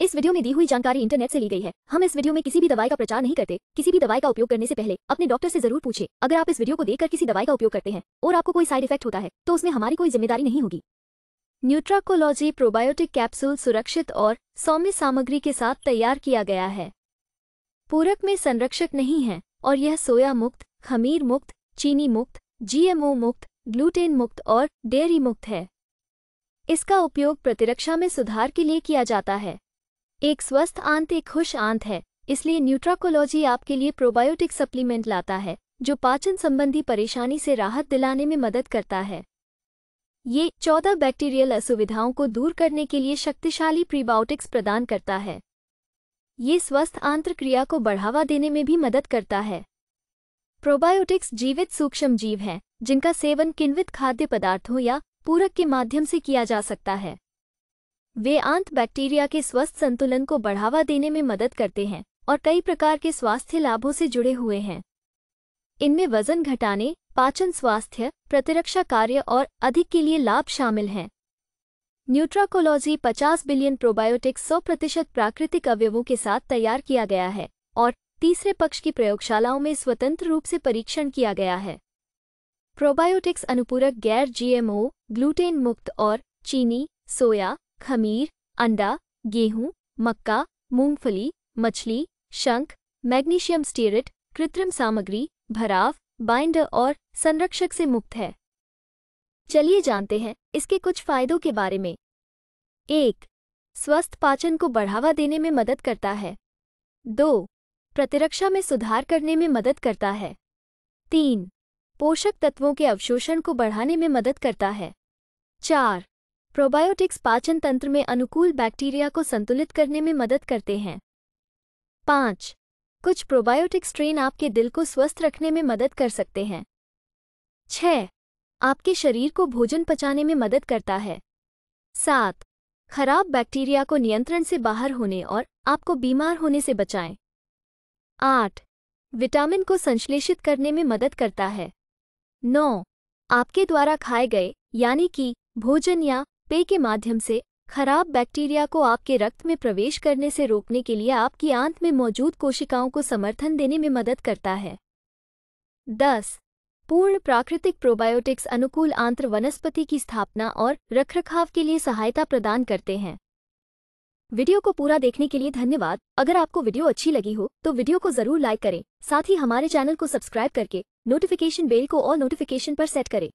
इस वीडियो में दी हुई जानकारी इंटरनेट से ली गई है हम इस वीडियो में किसी भी दवाई का प्रचार नहीं करते किसी भी दवाई का उपयोग करने से पहले अपने डॉक्टर से जरूर पूछे अगर आप इस वीडियो को देखकर किसी दवाई का उपयोग करते हैं और आपको कोई साइड इफेक्ट होता है तो उसमें हमारी कोई जिम्मेदारी नहीं होगी न्यूट्राकोलॉजी प्रोबायोटिक कैप्सूल सुरक्षित और सौम्य सामग्री के साथ तैयार किया गया है पूरक में संरक्षक नहीं है और यह सोया मुक्त खमीर मुक्त चीनी मुक्त जीएमओ मुक्त ग्लूटेन मुक्त और डेयरी मुक्त है इसका उपयोग प्रतिरक्षा में सुधार के लिए किया जाता है एक स्वस्थ आंत एक खुश आंत है इसलिए न्यूट्राकोलॉजी आपके लिए प्रोबायोटिक सप्लीमेंट लाता है जो पाचन संबंधी परेशानी से राहत दिलाने में मदद करता है ये चौदह बैक्टीरियल असुविधाओं को दूर करने के लिए शक्तिशाली प्रीबायोटिक्स प्रदान करता है ये स्वस्थ आंत्रक्रिया को बढ़ावा देने में भी मदद करता है प्रोबायोटिक्स जीवित सूक्ष्म जीव हैं जिनका सेवन किण्वित खाद्य पदार्थों या पूरक के माध्यम से किया जा सकता है वे आंत बैक्टीरिया के स्वस्थ संतुलन को बढ़ावा देने में मदद करते हैं और कई प्रकार के स्वास्थ्य लाभों से जुड़े हुए हैं इनमें वजन घटाने पाचन स्वास्थ्य प्रतिरक्षा कार्य और अधिक के लिए लाभ शामिल हैं न्यूट्राकोलॉजी 50 बिलियन प्रोबायोटिक्स सौ प्रतिशत प्राकृतिक अवयवों के साथ तैयार किया गया है और तीसरे पक्ष की प्रयोगशालाओं में स्वतंत्र रूप से परीक्षण किया गया है प्रोबायोटिक्स अनुपूरक गैर जीएमओ ग्लूटेन मुक्त और चीनी सोया खमीर अंडा गेहूं मक्का मूंगफली मछली शंख मैग्नीशियम स्टेरिट कृत्रिम सामग्री भराव बाइंडर और संरक्षक से मुक्त है चलिए जानते हैं इसके कुछ फायदों के बारे में एक स्वस्थ पाचन को बढ़ावा देने में मदद करता है दो प्रतिरक्षा में सुधार करने में मदद करता है तीन पोषक तत्वों के अवशोषण को बढ़ाने में मदद करता है चार प्रोबायोटिक्स पाचन तंत्र में अनुकूल बैक्टीरिया को संतुलित करने में मदद करते हैं पाँच कुछ प्रोबायोटिक स्ट्रेन आपके दिल को स्वस्थ रखने में मदद कर सकते हैं छः आपके शरीर को भोजन पचाने में मदद करता है सात खराब बैक्टीरिया को नियंत्रण से बाहर होने और आपको बीमार होने से बचाएं आठ विटामिन को संश्लेषित करने में मदद करता है नौ आपके द्वारा खाए गए यानी कि भोजन या पेय के माध्यम से खराब बैक्टीरिया को आपके रक्त में प्रवेश करने से रोकने के लिए आपकी आंत में मौजूद कोशिकाओं को समर्थन देने में मदद करता है दस पूर्ण प्राकृतिक प्रोबायोटिक्स अनुकूल आंत्र वनस्पति की स्थापना और रखरखाव के लिए सहायता प्रदान करते हैं वीडियो को पूरा देखने के लिए धन्यवाद अगर आपको वीडियो अच्छी लगी हो तो वीडियो को जरूर लाइक करें साथ ही हमारे चैनल को सब्सक्राइब करके नोटिफिकेशन बेल को ऑल नोटिफिकेशन पर सेट करें